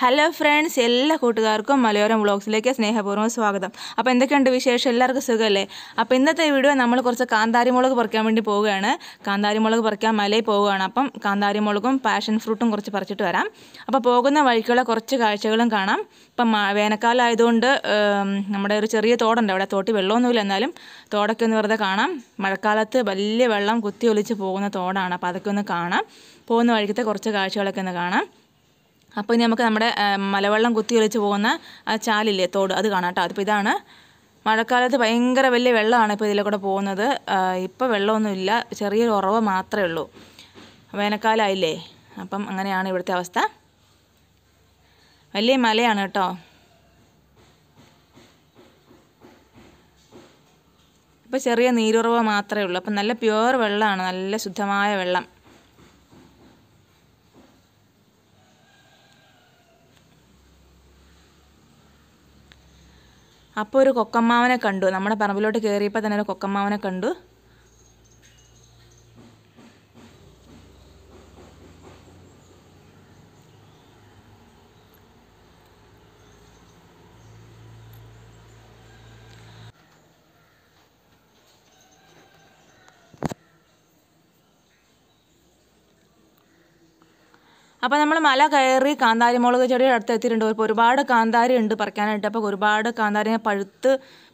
hello friends എല്ലാ കൂട്ടുകാർക്കും മലയോരം വ്ളോഗ്സിലേക്ക് സ്നേഹപൂർവ്വം സ്വാഗതം അപ്പോൾ എന്തൊക്കെയുണ്ട് വിശേഷം എല്ലാവർക്കും സുഖമല്ലേ അപ്പോൾ ഇന്നത്തെ വീഡിയോ നമ്മൾ കുറച്ച് കാന്താരി മുളക് പറിക്കാൻ വേണ്ടി പോവുകയാണ് കാന്താരി മുളക് പറിക്കാൻ മലയിൽ പോവുകയാണ് അപ്പം കാന്താരി മുളകും പാഷൻ ഫ്രൂട്ടും കുറച്ച് പറിച്ചിട്ട് വരാം അപ്പോൾ പോകുന്ന വഴിക്കുള്ള കുറച്ച് കാഴ്ചകളും കാണാം ഇപ്പം വേനൽക്കാലം ആയതുകൊണ്ട് നമ്മുടെ ഒരു ചെറിയ തോടുണ്ട് അവിടെ തോട്ടി വെള്ളമൊന്നുമില്ല എന്നാലും തോടൊക്കെ ഒന്ന് വെറുതെ കാണാം മഴക്കാലത്ത് വലിയ വെള്ളം കുത്തി ഒലിച്ച് പോകുന്ന തോടാണ് അപ്പോൾ അതൊക്കെ ഒന്ന് കാണാം പോകുന്ന വഴിക്കത്തെ കുറച്ച് കാഴ്ചകളൊക്കെ ഒന്ന് കാണാം അപ്പോൾ ഇനി നമുക്ക് നമ്മുടെ മലവെള്ളം കുത്തിയൊലിച്ച് പോകുന്ന ആ ചാലില്ലേ തോട് അത് കാണാം കേട്ടോ അതിപ്പോൾ ഇതാണ് മഴക്കാലത്ത് ഭയങ്കര വലിയ വെള്ളമാണ് ഇപ്പോൾ ഇതിലെ കൂടെ പോകുന്നത് ഇപ്പോൾ വെള്ളമൊന്നുമില്ല ചെറിയൊരു ഉറവ് മാത്രമേ ഉള്ളൂ വേനൽക്കാലമായില്ലേ അപ്പം അങ്ങനെയാണ് ഇവിടുത്തെ അവസ്ഥ വലിയ മലയാണ് കേട്ടോ ഇപ്പോൾ ചെറിയ നീരുറവ് മാത്രമേ ഉള്ളൂ അപ്പം നല്ല പ്യുവർ വെള്ളമാണ് നല്ല ശുദ്ധമായ വെള്ളം അപ്പോൾ ഒരു കൊക്കമ്മാവനെ കണ്ടു നമ്മുടെ പറമ്പിലോട്ട് കയറിയപ്പോൾ തന്നെ ഒരു കൊക്കമ്മാവനെ കണ്ടു അപ്പോൾ നമ്മൾ മല കയറി കാന്താരി മുളക് ചെടിയുടെ അടുത്ത് എത്തിയിട്ടുണ്ട് ഇപ്പോൾ ഒരുപാട് കാന്താരി ഉണ്ട് പറിക്കാനായിട്ട് അപ്പോൾ ഒരുപാട് കാന്താരിനെ പഴുത്ത്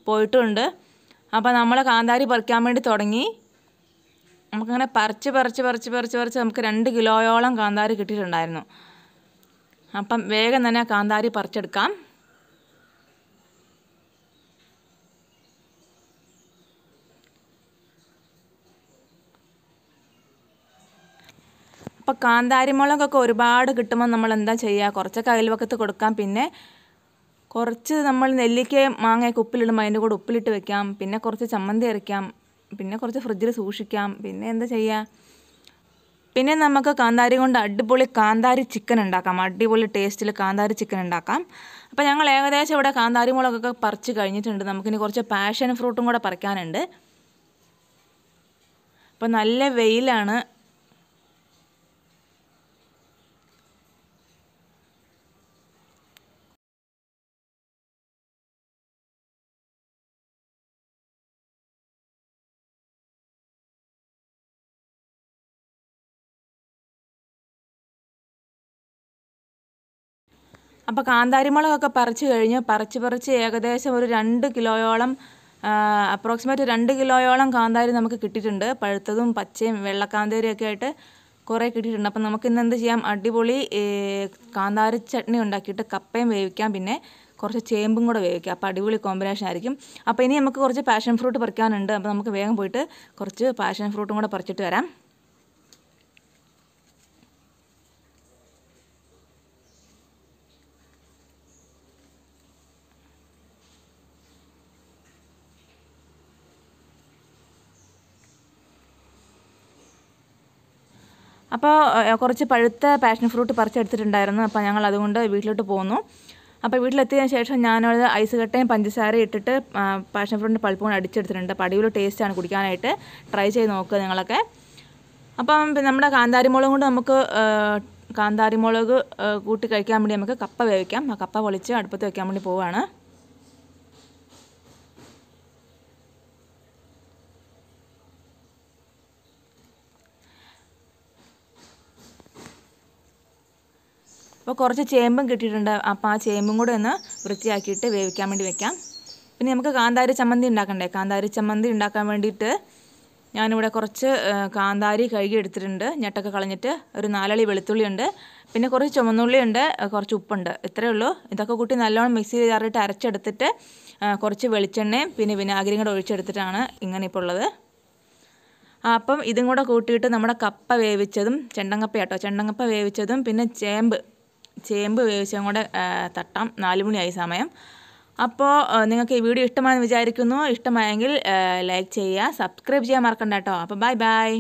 പോയിട്ടുണ്ട് അപ്പോൾ നമ്മൾ കാന്താരി പറിക്കാൻ വേണ്ടി തുടങ്ങി നമുക്കങ്ങനെ പറിച്ച് പറിച്ച് പറിച്ച് പറിച്ച് പറിച്ച് നമുക്ക് രണ്ട് കിലോയോളം കാന്താരി കിട്ടിയിട്ടുണ്ടായിരുന്നു അപ്പം വേഗം തന്നെ കാന്താരി പറിച്ചെടുക്കാം അപ്പോൾ കാന്താരിമുളകൊക്കെ ഒരുപാട് കിട്ടുമ്പോൾ നമ്മൾ എന്താ ചെയ്യുക കുറച്ചൊക്കെ അയൽവക്കത്ത് കൊടുക്കാം പിന്നെ കുറച്ച് നമ്മൾ നെല്ലിക്കയും മാങ്ങയൊക്കെ ഉപ്പിലിടും അതിൻ്റെ കൂടെ ഉപ്പിലിട്ട് വെക്കാം പിന്നെ കുറച്ച് ചമ്മന്തി അരയ്ക്കാം പിന്നെ കുറച്ച് ഫ്രിഡ്ജിൽ സൂക്ഷിക്കാം പിന്നെ എന്താ ചെയ്യുക പിന്നെ നമുക്ക് കാന്താരി കൊണ്ട് അടിപൊളി കാന്താരി ചിക്കൻ ഉണ്ടാക്കാം അടിപൊളി ടേസ്റ്റിൽ കാന്താരി ചിക്കൻ ഉണ്ടാക്കാം അപ്പോൾ ഞങ്ങൾ ഏകദേശം ഇവിടെ കാന്താരി മുളകൊക്കെ പറിച്ച് കഴിഞ്ഞിട്ടുണ്ട് നമുക്കിനി കുറച്ച് പാഷൻ ഫ്രൂട്ടും കൂടെ പറിക്കാനുണ്ട് അപ്പോൾ നല്ല വെയിലാണ് അപ്പോൾ കാന്താരിമുളകൊക്കെ പറിച്ചു കഴിഞ്ഞ് പറിച്ച് പറിച്ച് ഏകദേശം ഒരു രണ്ട് കിലോയോളം അപ്രോക്സിമേറ്റ് രണ്ട് കിലോയോളം കാന്താരി നമുക്ക് കിട്ടിയിട്ടുണ്ട് പഴുത്തതും പച്ചയും വെള്ളക്കാന്താരിയൊക്കെ ആയിട്ട് കുറേ കിട്ടിയിട്ടുണ്ട് അപ്പം നമുക്ക് ഇന്ന് എന്ത് ചെയ്യാം അടിപൊളി കാന്താരി ചട്നി ഉണ്ടാക്കിയിട്ട് കപ്പയും വേവിക്കാം പിന്നെ കുറച്ച് ചേമ്പും കൂടെ വേവിക്കാം അപ്പോൾ അടിപൊളി കോമ്പിനേഷൻ ആയിരിക്കും അപ്പോൾ ഇനി നമുക്ക് കുറച്ച് പാഷൻ ഫ്രൂട്ട് പറിക്കാനുണ്ട് അപ്പോൾ നമുക്ക് വേഗം പോയിട്ട് കുറച്ച് പാഷൻ ഫ്രൂട്ടും കൂടെ പറിച്ചിട്ട് വരാം അപ്പോൾ കുറച്ച് പഴുത്ത പാഷൻ ഫ്രൂട്ട് പറിച്ചെടുത്തിട്ടുണ്ടായിരുന്നു അപ്പോൾ ഞങ്ങൾ അതുകൊണ്ട് വീട്ടിലോട്ട് പോന്നു അപ്പോൾ വീട്ടിലെത്തിയതിന് ശേഷം ഞാനത് ഐസ് കട്ടയും പഞ്ചസാര ഇട്ടിട്ട് പാഷൻ ഫ്രൂട്ടിൻ്റെ പൾപ്പ് കൊണ്ട് അടിച്ചെടുത്തിട്ടുണ്ട് അപ്പോൾ അടിപൊളി ടേസ്റ്റാണ് കുടിക്കാനായിട്ട് ട്രൈ ചെയ്ത് നോക്കുക നിങ്ങളൊക്കെ അപ്പം നമ്മുടെ കാന്താരിമുളകും കൊണ്ട് നമുക്ക് കാന്താരിമുളക് കൂട്ടി കഴിക്കാൻ വേണ്ടി നമുക്ക് കപ്പ വേവിക്കാം ആ കപ്പ പൊളിച്ച് അടുപ്പത്ത് വെക്കാൻ വേണ്ടി പോവുകയാണ് അപ്പോൾ കുറച്ച് ചേമ്പും കിട്ടിയിട്ടുണ്ട് അപ്പോൾ ആ ചേമ്പും കൂടെ ഒന്ന് വൃത്തിയാക്കിയിട്ട് വേവിക്കാൻ വേണ്ടി വെക്കാം പിന്നെ നമുക്ക് കാന്താരി ചമ്മന്തി ഉണ്ടാക്കണ്ടേ കാന്താരി ചമ്മന്തി ഉണ്ടാക്കാൻ വേണ്ടിയിട്ട് ഞാനിവിടെ കുറച്ച് കാന്താരി കഴുകി എടുത്തിട്ടുണ്ട് ഞെട്ടൊക്കെ കളഞ്ഞിട്ട് ഒരു നാലളി വെളുത്തുള്ളിയുണ്ട് പിന്നെ കുറച്ച് ചുമന്നുള്ളിയുണ്ട് കുറച്ച് ഉപ്പുണ്ട് ഇത്രയേ ഉള്ളൂ ഇതൊക്കെ കൂട്ടി നല്ലോണം മിക്സ് ചാറിയിട്ട് അരച്ചെടുത്തിട്ട് കുറച്ച് വെളിച്ചെണ്ണയും പിന്നെ വിനാഗിരിയും കൂടെ ഒഴിച്ചെടുത്തിട്ടാണ് ഇങ്ങനെ ഇപ്പോൾ ഉള്ളത് അപ്പം ഇതും കൂടെ കൂട്ടിയിട്ട് നമ്മുടെ കപ്പ വേവിച്ചതും ചെണ്ടങ്ങപ്പ കേട്ടോ ചെണ്ടങ്ങപ്പ വേവിച്ചതും പിന്നെ ചേമ്പ് ചേമ്പ് വേവിച്ചും കൂടെ തട്ടാം നാല് മണിയായി സമയം അപ്പോൾ നിങ്ങൾക്ക് ഈ വീഡിയോ ഇഷ്ടമായെന്ന് വിചാരിക്കുന്നു ഇഷ്ടമായെങ്കിൽ ലൈക്ക് ചെയ്യുക സബ്സ്ക്രൈബ് ചെയ്യാൻ മറക്കണ്ട കേട്ടോ അപ്പോൾ ബൈ ബൈ